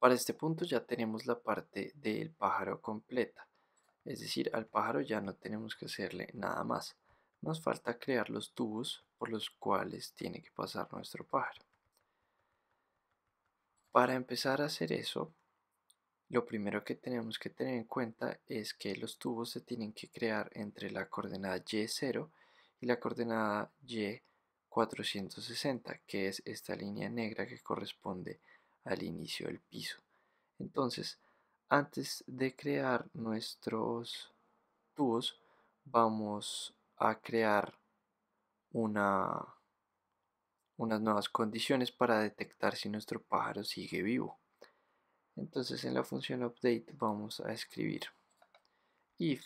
Para este punto ya tenemos la parte del pájaro completa, es decir, al pájaro ya no tenemos que hacerle nada más. Nos falta crear los tubos por los cuales tiene que pasar nuestro pájaro. Para empezar a hacer eso, lo primero que tenemos que tener en cuenta es que los tubos se tienen que crear entre la coordenada Y0 y la coordenada Y460, que es esta línea negra que corresponde a al inicio del piso. Entonces, antes de crear nuestros tubos, vamos a crear una, unas nuevas condiciones para detectar si nuestro pájaro sigue vivo. Entonces en la función update vamos a escribir if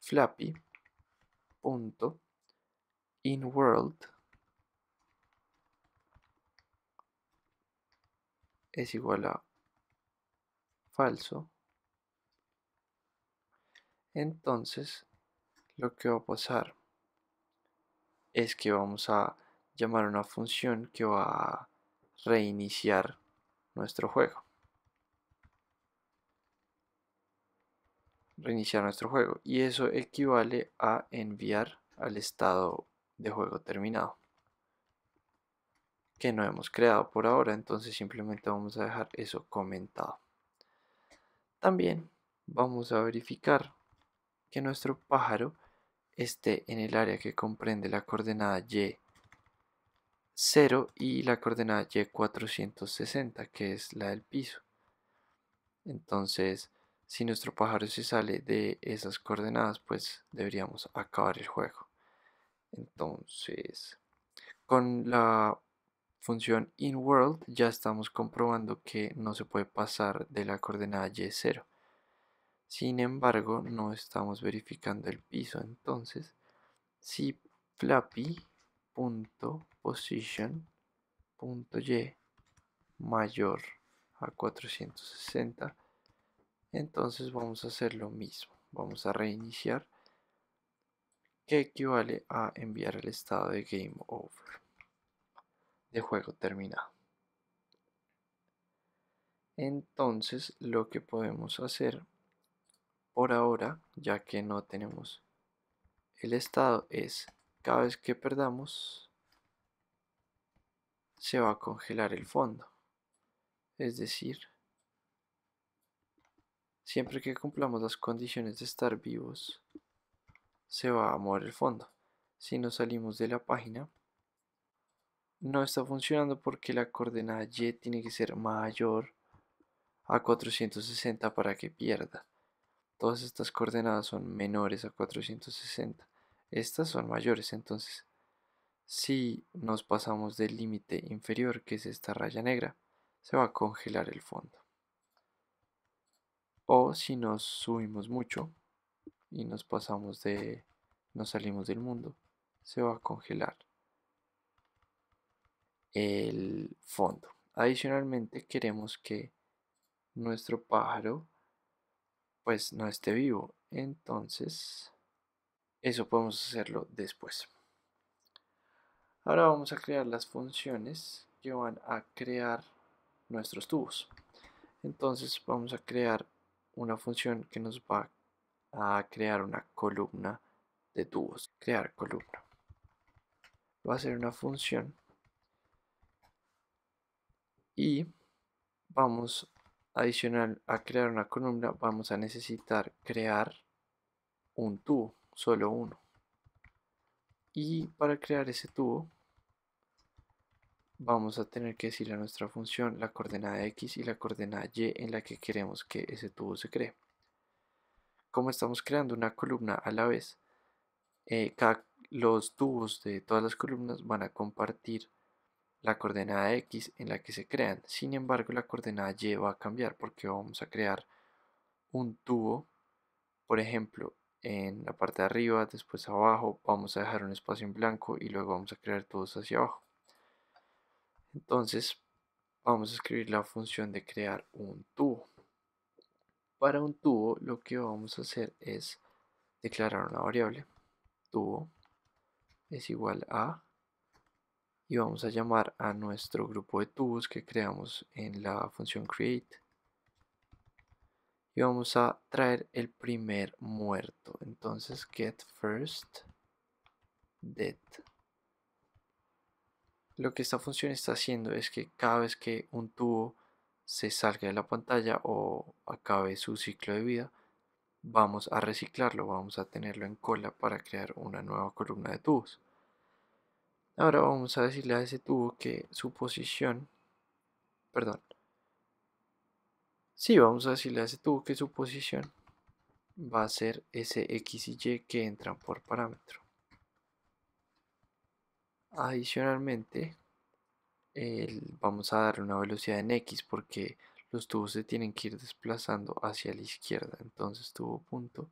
flappy punto in world es igual a falso, entonces lo que va a pasar es que vamos a llamar una función que va a reiniciar nuestro juego. Reiniciar nuestro juego. Y eso equivale a enviar al estado de juego terminado que no hemos creado por ahora, entonces simplemente vamos a dejar eso comentado. También vamos a verificar que nuestro pájaro esté en el área que comprende la coordenada y 0 y la coordenada y 460 que es la del piso. Entonces, si nuestro pájaro se sale de esas coordenadas, pues deberíamos acabar el juego. Entonces, con la función inWorld ya estamos comprobando que no se puede pasar de la coordenada y0. Sin embargo, no estamos verificando el piso. Entonces, si flappy.position.y mayor a 460, entonces vamos a hacer lo mismo. Vamos a reiniciar, que equivale a enviar el estado de game over de juego terminado. Entonces lo que podemos hacer por ahora, ya que no tenemos el estado, es cada vez que perdamos se va a congelar el fondo. Es decir, siempre que cumplamos las condiciones de estar vivos, se va a mover el fondo. Si no salimos de la página, no está funcionando porque la coordenada y tiene que ser mayor a 460 para que pierda. Todas estas coordenadas son menores a 460. Estas son mayores, entonces si nos pasamos del límite inferior, que es esta raya negra, se va a congelar el fondo. O si nos subimos mucho y nos pasamos de, nos salimos del mundo, se va a congelar el fondo. Adicionalmente queremos que nuestro pájaro pues no esté vivo. Entonces eso podemos hacerlo después. Ahora vamos a crear las funciones que van a crear nuestros tubos. Entonces vamos a crear una función que nos va a crear una columna de tubos. Crear columna. Va a ser una función y vamos adicional a crear una columna vamos a necesitar crear un tubo solo uno y para crear ese tubo vamos a tener que decirle a nuestra función la coordenada x y la coordenada y en la que queremos que ese tubo se cree. Como estamos creando una columna a la vez, eh, los tubos de todas las columnas van a compartir la coordenada x en la que se crean. Sin embargo, la coordenada y va a cambiar porque vamos a crear un tubo, por ejemplo, en la parte de arriba, después abajo, vamos a dejar un espacio en blanco y luego vamos a crear todos hacia abajo. Entonces, vamos a escribir la función de crear un tubo. Para un tubo, lo que vamos a hacer es declarar una variable. Tubo es igual a y vamos a llamar a nuestro grupo de tubos que creamos en la función create y vamos a traer el primer muerto entonces get first dead lo que esta función está haciendo es que cada vez que un tubo se salga de la pantalla o acabe su ciclo de vida vamos a reciclarlo vamos a tenerlo en cola para crear una nueva columna de tubos Ahora vamos a decirle a ese tubo que su posición, perdón, sí, vamos a decirle a ese tubo que su posición va a ser ese x y y que entran por parámetro. Adicionalmente, vamos a darle una velocidad en x porque los tubos se tienen que ir desplazando hacia la izquierda. Entonces tubo.velocity, punto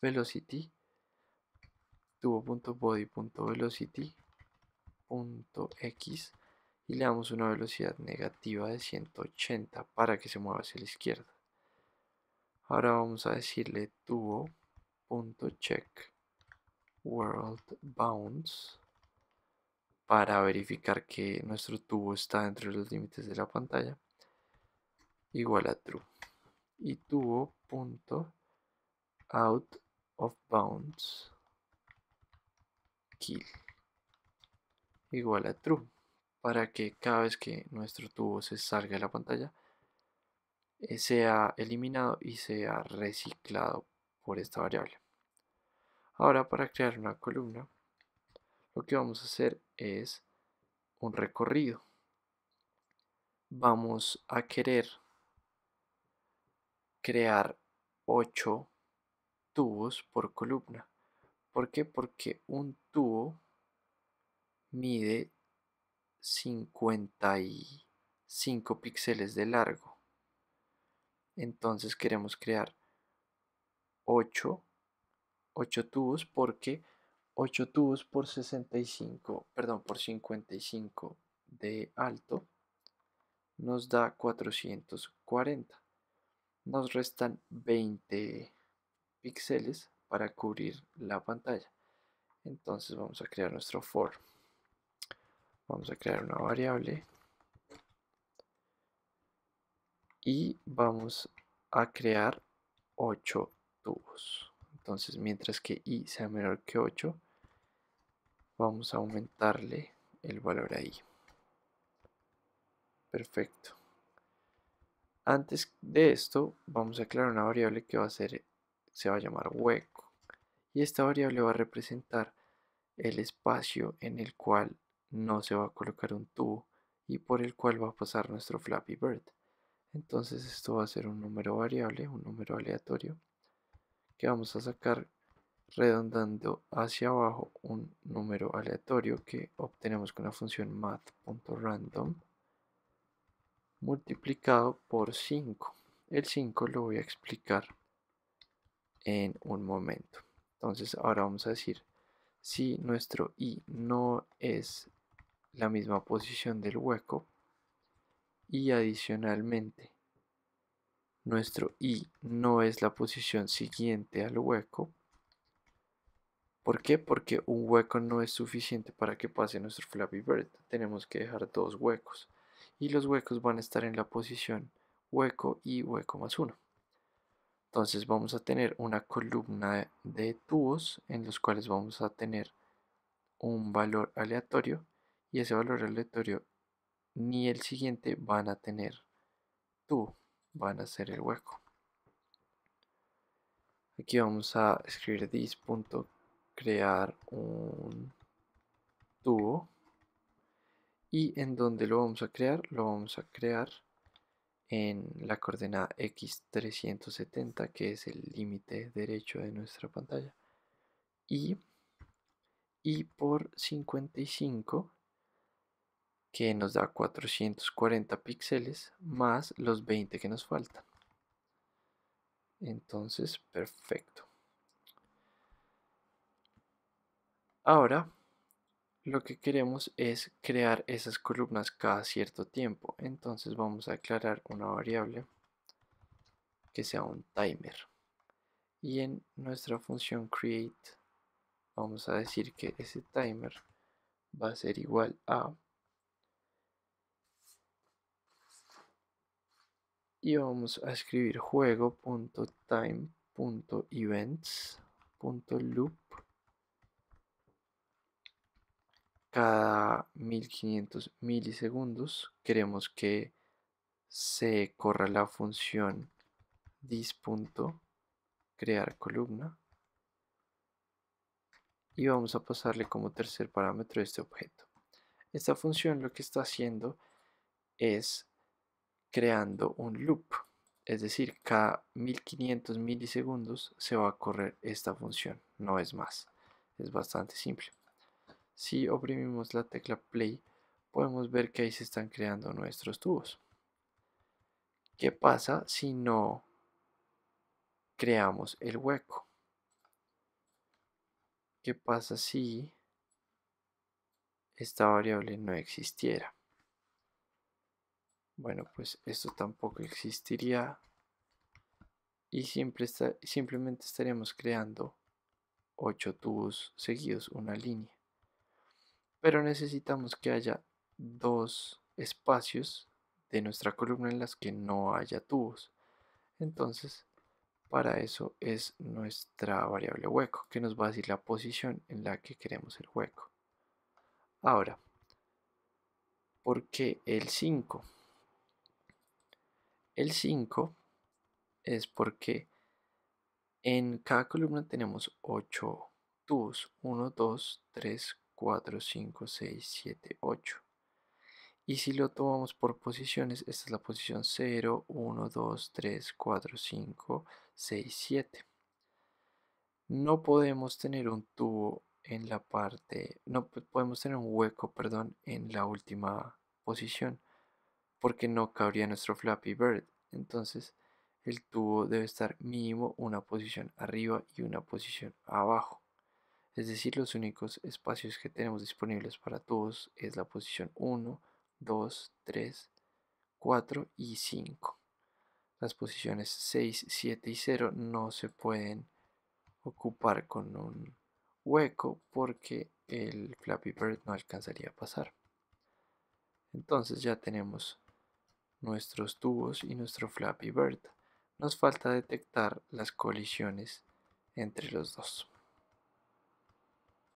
velocity, tubo punto body punto velocity punto X y le damos una velocidad negativa de 180 para que se mueva hacia la izquierda. Ahora vamos a decirle tubo punto check world bounds para verificar que nuestro tubo está dentro de los límites de la pantalla igual a true y tubo punto out of bounds kill igual a true para que cada vez que nuestro tubo se salga de la pantalla eh, sea eliminado y sea reciclado por esta variable. Ahora para crear una columna lo que vamos a hacer es un recorrido. Vamos a querer crear 8 tubos por columna. ¿Por qué? Porque un tubo mide 55 píxeles de largo. Entonces queremos crear 8, 8 tubos porque 8 tubos por 65, perdón, por 55 de alto nos da 440. Nos restan 20 píxeles para cubrir la pantalla. Entonces vamos a crear nuestro for. Vamos a crear una variable. Y vamos a crear 8 tubos. Entonces, mientras que i sea menor que 8, vamos a aumentarle el valor ahí. i. Perfecto. Antes de esto, vamos a crear una variable que va a ser, se va a llamar hueco. Y esta variable va a representar el espacio en el cual no se va a colocar un tubo y por el cual va a pasar nuestro Flappy Bird. Entonces esto va a ser un número variable, un número aleatorio, que vamos a sacar redondando hacia abajo un número aleatorio que obtenemos con la función math.random multiplicado por 5. El 5 lo voy a explicar en un momento. Entonces ahora vamos a decir si nuestro i no es la misma posición del hueco y adicionalmente nuestro i no es la posición siguiente al hueco. ¿Por qué? Porque un hueco no es suficiente para que pase nuestro Flappy Bird. Tenemos que dejar dos huecos. Y los huecos van a estar en la posición hueco y hueco más uno. Entonces vamos a tener una columna de tubos en los cuales vamos a tener un valor aleatorio y ese valor aleatorio ni el siguiente van a tener tú, van a ser el hueco. Aquí vamos a escribir this crear un tubo y en donde lo vamos a crear, lo vamos a crear en la coordenada x370 que es el límite derecho de nuestra pantalla y, y por 55 que nos da 440 píxeles más los 20 que nos faltan. Entonces, perfecto. Ahora, lo que queremos es crear esas columnas cada cierto tiempo. Entonces vamos a declarar una variable que sea un timer. Y en nuestra función create vamos a decir que ese timer va a ser igual a y vamos a escribir juego.time.events.loop cada 1500 milisegundos queremos que se corra la función dis.crear crear columna y vamos a pasarle como tercer parámetro este objeto. Esta función lo que está haciendo es creando un loop, es decir, cada 1500 milisegundos se va a correr esta función, no es más, es bastante simple. Si oprimimos la tecla play, podemos ver que ahí se están creando nuestros tubos. ¿Qué pasa si no creamos el hueco? ¿Qué pasa si esta variable no existiera? Bueno, pues esto tampoco existiría. Y siempre simplemente estaríamos creando 8 tubos seguidos una línea. Pero necesitamos que haya dos espacios de nuestra columna en las que no haya tubos. Entonces, para eso es nuestra variable hueco, que nos va a decir la posición en la que queremos el hueco. Ahora, ¿por qué el 5? El 5 es porque en cada columna tenemos 8 tubos. 1, 2, 3, 4, 5, 6, 7, 8. Y si lo tomamos por posiciones, esta es la posición 0, 1, 2, 3, 4, 5, 6, 7. No podemos tener un tubo en la parte, no podemos tener un hueco, perdón, en la última posición porque no cabría nuestro Flappy Bird. Entonces el tubo debe estar mínimo una posición arriba y una posición abajo. Es decir, los únicos espacios que tenemos disponibles para tubos es la posición 1, 2, 3, 4 y 5. Las posiciones 6, 7 y 0 no se pueden ocupar con un hueco porque el Flappy Bird no alcanzaría a pasar. Entonces ya tenemos nuestros tubos y nuestro Flappy Bird. Nos falta detectar las colisiones entre los dos.